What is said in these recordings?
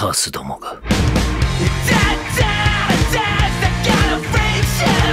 カースどもが。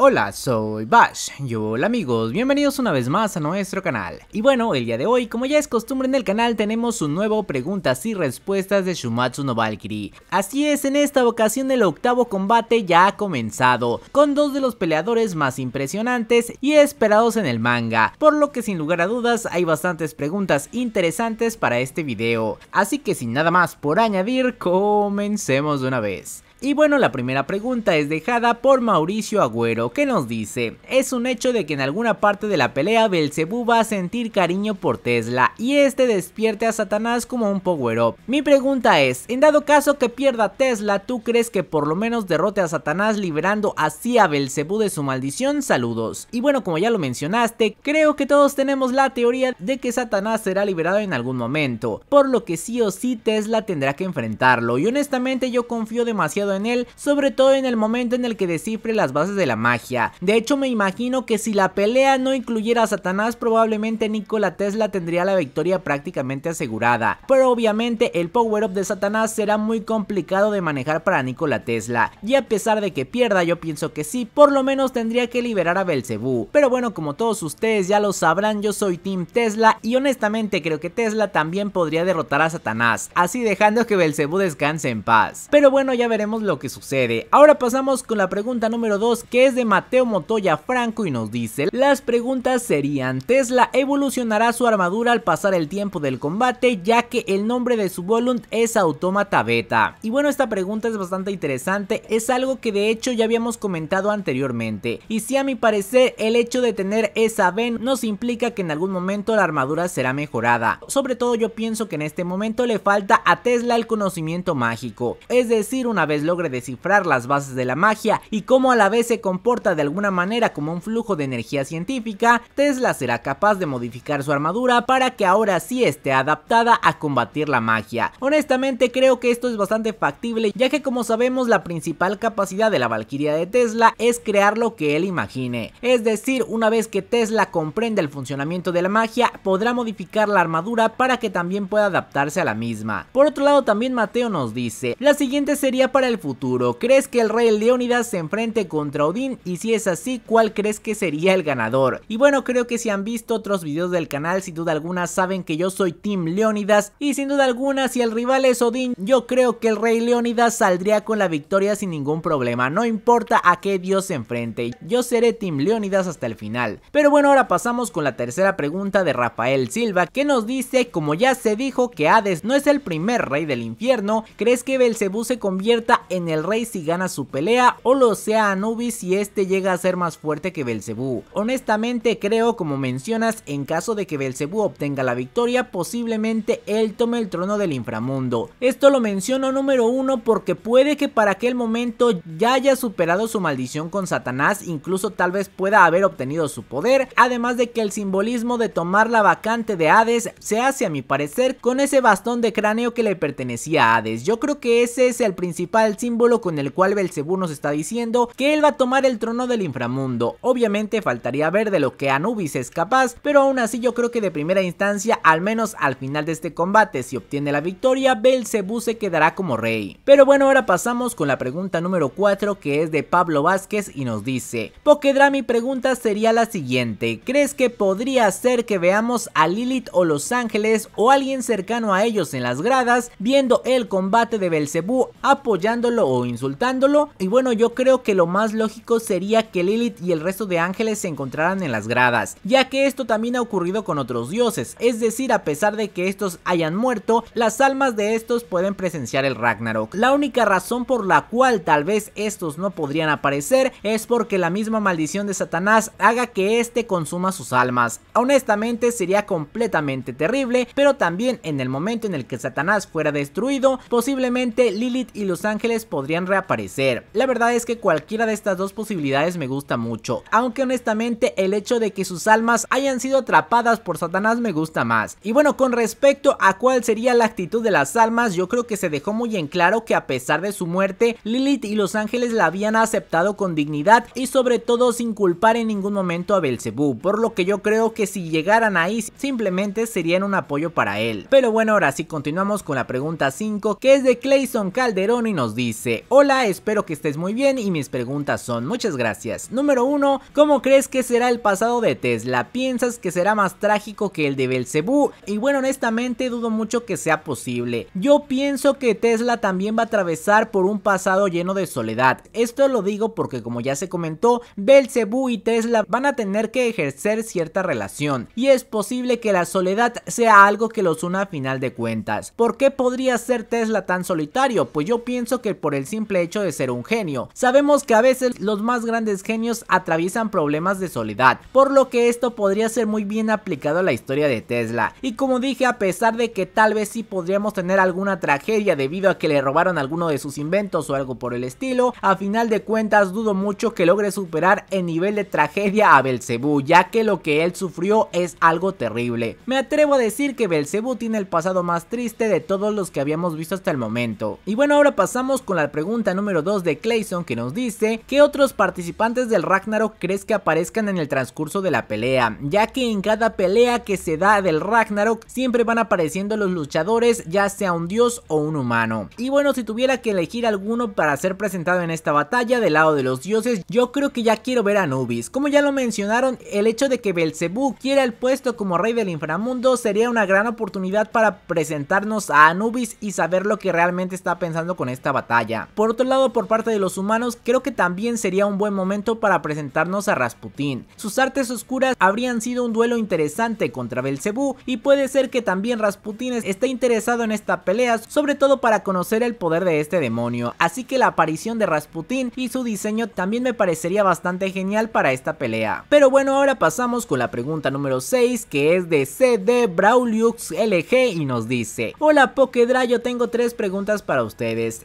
Hola, soy Bash y hola amigos, bienvenidos una vez más a nuestro canal. Y bueno, el día de hoy, como ya es costumbre en el canal, tenemos un nuevo preguntas y respuestas de Shumatsu no Valkyrie. Así es, en esta ocasión el octavo combate ya ha comenzado, con dos de los peleadores más impresionantes y esperados en el manga, por lo que sin lugar a dudas hay bastantes preguntas interesantes para este video. Así que sin nada más por añadir, comencemos de una vez. Y bueno, la primera pregunta es dejada por Mauricio Agüero, que nos dice, es un hecho de que en alguna parte de la pelea Belcebú va a sentir cariño por Tesla y este despierte a Satanás como un power up. Mi pregunta es, en dado caso que pierda Tesla, ¿tú crees que por lo menos derrote a Satanás liberando así a Belcebú de su maldición? Saludos. Y bueno, como ya lo mencionaste, creo que todos tenemos la teoría de que Satanás será liberado en algún momento, por lo que sí o sí Tesla tendrá que enfrentarlo y honestamente yo confío demasiado en él, sobre todo en el momento en el que descifre las bases de la magia. De hecho me imagino que si la pelea no incluyera a Satanás probablemente Nikola Tesla tendría la victoria prácticamente asegurada, pero obviamente el power up de Satanás será muy complicado de manejar para Nikola Tesla, y a pesar de que pierda yo pienso que sí, por lo menos tendría que liberar a Belcebú. Pero bueno, como todos ustedes ya lo sabrán, yo soy Team Tesla y honestamente creo que Tesla también podría derrotar a Satanás, así dejando que Belcebú descanse en paz. Pero bueno, ya veremos lo que sucede. Ahora pasamos con la pregunta número 2 que es de Mateo Motoya Franco y nos dice, las preguntas serían, Tesla evolucionará su armadura al pasar el tiempo del combate ya que el nombre de su Volunt es Automata Beta. Y bueno, esta pregunta es bastante interesante, es algo que de hecho ya habíamos comentado anteriormente. Y si a mi parecer el hecho de tener esa Ben nos implica que en algún momento la armadura será mejorada. Sobre todo yo pienso que en este momento le falta a Tesla el conocimiento mágico, es decir, una vez logre descifrar las bases de la magia y cómo a la vez se comporta de alguna manera como un flujo de energía científica, Tesla será capaz de modificar su armadura para que ahora sí esté adaptada a combatir la magia. Honestamente creo que esto es bastante factible ya que como sabemos la principal capacidad de la Valquiria de Tesla es crear lo que él imagine. Es decir, una vez que Tesla comprenda el funcionamiento de la magia, podrá modificar la armadura para que también pueda adaptarse a la misma. Por otro lado también Mateo nos dice, la siguiente sería para el futuro. ¿Crees que el rey Leónidas se enfrente contra Odín? Y si es así, ¿cuál crees que sería el ganador? Y bueno, creo que si han visto otros videos del canal, sin duda alguna saben que yo soy Team Leónidas y sin duda alguna si el rival es Odín, yo creo que el rey Leónidas saldría con la victoria sin ningún problema, no importa a qué dios se enfrente, yo seré Team Leónidas hasta el final. Pero bueno, ahora pasamos con la tercera pregunta de Rafael Silva, que nos dice, como ya se dijo que Hades no es el primer rey del infierno, ¿crees que Belcebú se convierta en el rey si gana su pelea o lo sea Anubis si este llega a ser más fuerte que Belcebú. Honestamente creo como mencionas en caso de que Belcebú obtenga la victoria posiblemente él tome el trono del inframundo. Esto lo menciono número uno porque puede que para aquel momento ya haya superado su maldición con Satanás incluso tal vez pueda haber obtenido su poder además de que el simbolismo de tomar la vacante de Hades se hace a mi parecer con ese bastón de cráneo que le pertenecía a Hades. Yo creo que ese es el principal símbolo con el cual Belcebú nos está diciendo que él va a tomar el trono del inframundo. Obviamente faltaría ver de lo que Anubis es capaz, pero aún así yo creo que de primera instancia, al menos al final de este combate, si obtiene la victoria, Belcebú se quedará como rey. Pero bueno, ahora pasamos con la pregunta número 4 que es de Pablo Vázquez y nos dice, Pokedra mi pregunta sería la siguiente, ¿crees que podría ser que veamos a Lilith o Los Ángeles o alguien cercano a ellos en las gradas viendo el combate de Belcebú apoyando o insultándolo. Y bueno, yo creo que lo más lógico sería que Lilith y el resto de ángeles se encontraran en las gradas, ya que esto también ha ocurrido con otros dioses, es decir, a pesar de que estos hayan muerto, las almas de estos pueden presenciar el Ragnarok. La única razón por la cual tal vez estos no podrían aparecer es porque la misma maldición de Satanás haga que éste consuma sus almas. Honestamente sería completamente terrible, pero también en el momento en el que Satanás fuera destruido, posiblemente Lilith y los ángeles podrían reaparecer. La verdad es que cualquiera de estas dos posibilidades me gusta mucho, aunque honestamente el hecho de que sus almas hayan sido atrapadas por Satanás me gusta más. Y bueno, con respecto a cuál sería la actitud de las almas, yo creo que se dejó muy en claro que a pesar de su muerte, Lilith y los ángeles la habían aceptado con dignidad y sobre todo sin culpar en ningún momento a Belcebú, por lo que yo creo que si llegaran ahí simplemente serían un apoyo para él. Pero bueno, ahora sí continuamos con la pregunta 5 que es de Clayson Calderón y nos dice, hola, espero que estés muy bien y mis preguntas son, muchas gracias. Número 1, ¿cómo crees que será el pasado de Tesla? ¿Piensas que será más trágico que el de Belcebú? Y bueno, honestamente dudo mucho que sea posible. Yo pienso que Tesla también va a atravesar por un pasado lleno de soledad. Esto lo digo porque como ya se comentó, Belcebú y Tesla van a tener que ejercer cierta relación y es posible que la soledad sea algo que los una a final de cuentas. ¿Por qué podría ser Tesla tan solitario? Pues yo pienso que por el simple hecho de ser un genio. Sabemos que a veces los más grandes genios atraviesan problemas de soledad, por lo que esto podría ser muy bien aplicado a la historia de Tesla. Y como dije, a pesar de que tal vez sí podríamos tener alguna tragedia debido a que le robaron alguno de sus inventos o algo por el estilo, a final de cuentas dudo mucho que logre superar el nivel de tragedia a Belcebú, ya que lo que él sufrió es algo terrible. Me atrevo a decir que Belcebú tiene el pasado más triste de todos los que habíamos visto hasta el momento. Y bueno, ahora pasamos con la pregunta número 2 de Clayson que nos dice ¿Qué otros participantes del Ragnarok crees que aparezcan en el transcurso de la pelea? Ya que en cada pelea que se da del Ragnarok siempre van apareciendo los luchadores ya sea un dios o un humano. Y bueno si tuviera que elegir alguno para ser presentado en esta batalla del lado de los dioses yo creo que ya quiero ver a Anubis. Como ya lo mencionaron el hecho de que Belcebú quiera el puesto como rey del inframundo sería una gran oportunidad para presentarnos a Anubis y saber lo que realmente está pensando con esta batalla. Por otro lado, por parte de los humanos, creo que también sería un buen momento para presentarnos a Rasputín. Sus artes oscuras habrían sido un duelo interesante contra Belcebú y puede ser que también Rasputin esté interesado en esta pelea, sobre todo para conocer el poder de este demonio. Así que la aparición de Rasputin y su diseño también me parecería bastante genial para esta pelea. Pero bueno, ahora pasamos con la pregunta número 6 que es de CD Brauliux LG y nos dice: "Hola Pokedra, yo tengo tres preguntas para ustedes.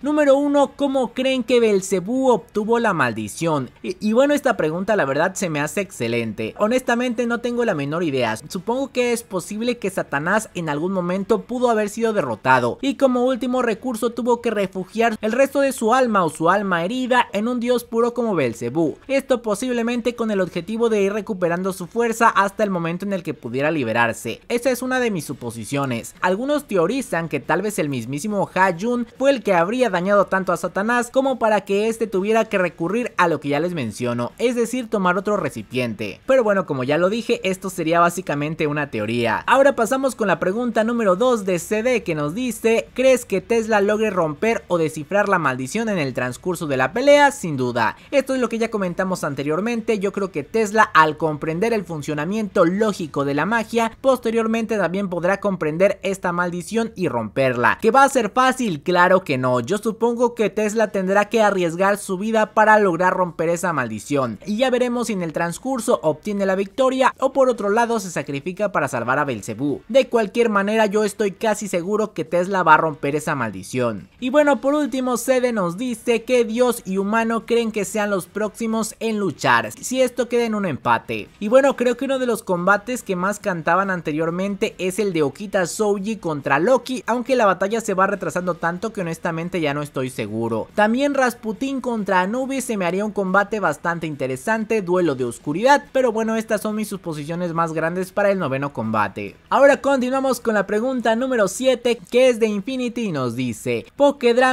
Número 1. ¿Cómo creen que Belcebú obtuvo la maldición? Y, bueno, esta pregunta la verdad se me hace excelente. Honestamente no tengo la menor idea. Supongo que es posible que Satanás en algún momento pudo haber sido derrotado y como último recurso tuvo que refugiar el resto de su alma o su alma herida en un dios puro como Belcebú. Esto posiblemente con el objetivo de ir recuperando su fuerza hasta el momento en el que pudiera liberarse. Esa es una de mis suposiciones. Algunos teorizan que tal vez el mismísimo Ha Jun el que habría dañado tanto a Satanás como para que este tuviera que recurrir a lo que ya les menciono, es decir, tomar otro recipiente. Pero bueno, como ya lo dije, esto sería básicamente una teoría. Ahora pasamos con la pregunta número 2 de CD que nos dice, ¿crees que Tesla logre romper o descifrar la maldición en el transcurso de la pelea? Sin duda. Esto es lo que ya comentamos anteriormente, yo creo que Tesla al comprender el funcionamiento lógico de la magia, posteriormente también podrá comprender esta maldición y romperla. ¿Que va a ser fácil? Claro que no, yo supongo que Tesla tendrá que arriesgar su vida para lograr romper esa maldición, y ya veremos si en el transcurso obtiene la victoria o por otro lado se sacrifica para salvar a Belcebú. De cualquier manera yo estoy casi seguro que Tesla va a romper esa maldición. Y bueno, por último, Sede nos dice que Dios y humano creen que sean los próximos en luchar, si esto queda en un empate. Y bueno, creo que uno de los combates que más cantaban anteriormente es el de Okita Souji contra Loki, aunque la batalla se va retrasando tanto que honestamente ya no estoy seguro. También Rasputin contra Anubis se me haría un combate bastante interesante, duelo de oscuridad, pero bueno, estas son mis suposiciones más grandes para el noveno combate. Ahora continuamos con la pregunta número 7, que es de Infinity y nos dice,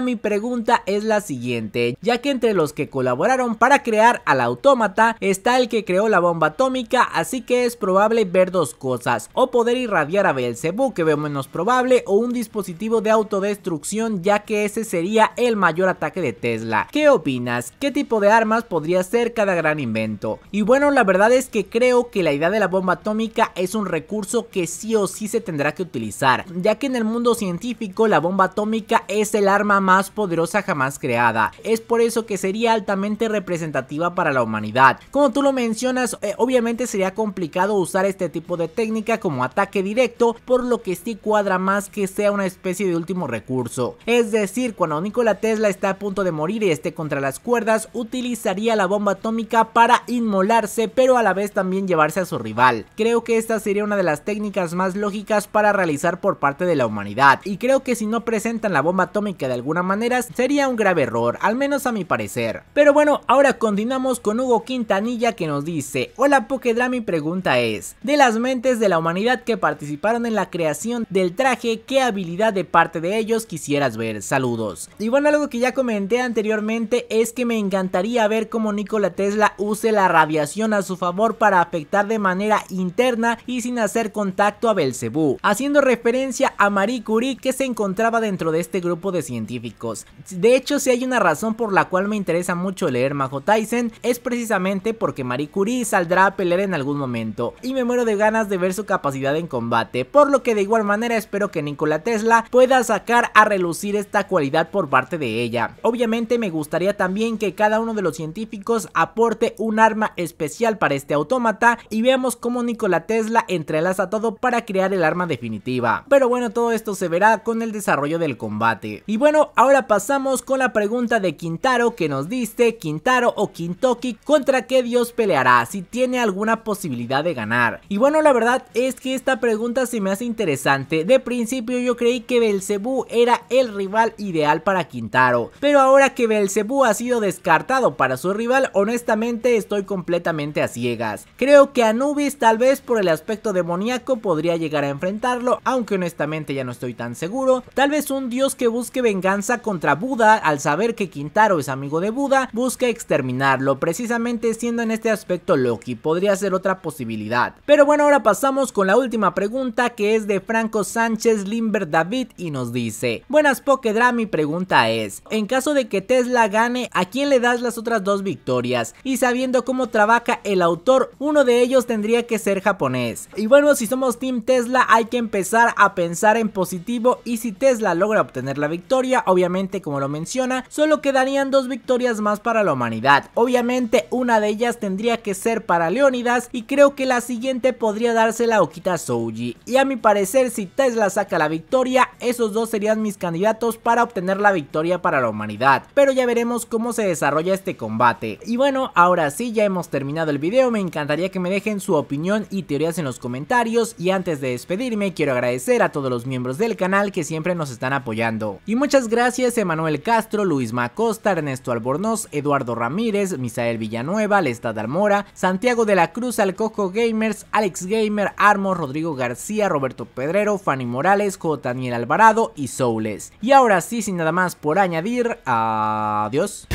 mi pregunta es la siguiente, ya que entre los que colaboraron para crear al autómata está el que creó la bomba atómica, así que es probable ver dos cosas, o poder irradiar a Belzebú que veo menos probable, o un dispositivo de autodestrucción ya que ese sería el mayor ataque de Tesla. ¿Qué opinas? ¿Qué tipo de armas podría ser cada gran invento? Y bueno, la verdad es que creo que la idea de la bomba atómica es un recurso que sí o sí se tendrá que utilizar, ya que en el mundo científico la bomba atómica es el arma más poderosa jamás creada. Es por eso que sería altamente representativa para la humanidad. Como tú lo mencionas, eh, obviamente sería complicado usar este tipo de técnica como ataque directo, por lo que sí cuadra más que sea una especie de último recurso. Es decir, cuando Nikola Tesla está a punto de morir y esté contra las cuerdas, utilizaría la bomba atómica para inmolarse, pero a la vez también llevarse a su rival. Creo que esta sería una de las técnicas más lógicas para realizar por parte de la humanidad, y creo que si no presentan la bomba atómica de alguna manera, sería un grave error, al menos a mi parecer. Pero bueno, ahora continuamos con Hugo Quintanilla que nos dice, hola Pokedra, mi pregunta es, de las mentes de la humanidad que participaron en la creación del traje, ¿qué habilidad de parte de ellos quisieras ver? saludos. Y bueno, algo que ya comenté anteriormente es que me encantaría ver cómo Nikola Tesla use la radiación a su favor para afectar de manera interna y sin hacer contacto a Belcebú, haciendo referencia a Marie Curie que se encontraba dentro de este grupo de científicos. De hecho, si hay una razón por la cual me interesa mucho leer Majo Tyson es precisamente porque Marie Curie saldrá a pelear en algún momento y me muero de ganas de ver su capacidad en combate, por lo que de igual manera espero que Nikola Tesla pueda sacar a relucir esta cualidad por parte de ella. Obviamente me gustaría también que cada uno de los científicos aporte un arma especial para este autómata y veamos cómo Nikola Tesla entrelaza todo para crear el arma definitiva. Pero bueno, todo esto se verá con el desarrollo del combate. Y bueno, ahora pasamos con la pregunta de Quintaro que nos diste, Quintaro o Kintoki, ¿contra qué dios peleará? Si tiene alguna posibilidad de ganar. Y bueno, la verdad es que esta pregunta se me hace interesante. De principio yo creí que Belcebú era el rival ideal para Quintaro. Pero ahora que Belcebú ha sido descartado para su rival, honestamente estoy completamente a ciegas. Creo que Anubis tal vez por el aspecto demoníaco podría llegar a enfrentarlo, aunque honestamente ya no estoy tan seguro. Tal vez un dios que busque venganza contra Buda al saber que Quintaro es amigo de Buda, busca exterminarlo, precisamente siendo en este aspecto Loki, podría ser otra posibilidad. Pero bueno, ahora pasamos con la última pregunta que es de Franco Sánchez Limber David y nos dice, buenas Quedará mi pregunta es, en caso de que Tesla gane, ¿a quién le das las otras dos victorias? Y sabiendo cómo trabaja el autor, uno de ellos tendría que ser japonés. Y bueno, si somos Team Tesla, hay que empezar a pensar en positivo y si Tesla logra obtener la victoria, obviamente como lo menciona, solo quedarían dos victorias más para la humanidad. Obviamente una de ellas tendría que ser para Leonidas y creo que la siguiente podría dársela a Okita Souji. Y a mi parecer, si Tesla saca la victoria, esos dos serían mis candidatos para obtener la victoria para la humanidad, pero ya veremos cómo se desarrolla este combate. Y bueno, ahora sí ya hemos terminado el video, me encantaría que me dejen su opinión y teorías en los comentarios y antes de despedirme quiero agradecer a todos los miembros del canal que siempre nos están apoyando. Y muchas gracias Emanuel Castro, Luis Macosta, Ernesto Albornoz, Eduardo Ramírez, Misael Villanueva, Lestad Almora, Santiago de la Cruz, Alcoco Gamers, Alex Gamer, Armo, Rodrigo García, Roberto Pedrero, Fanny Morales, J. Daniel Alvarado y Soules. Y ahora ahora sí, sin nada más por añadir, adiós.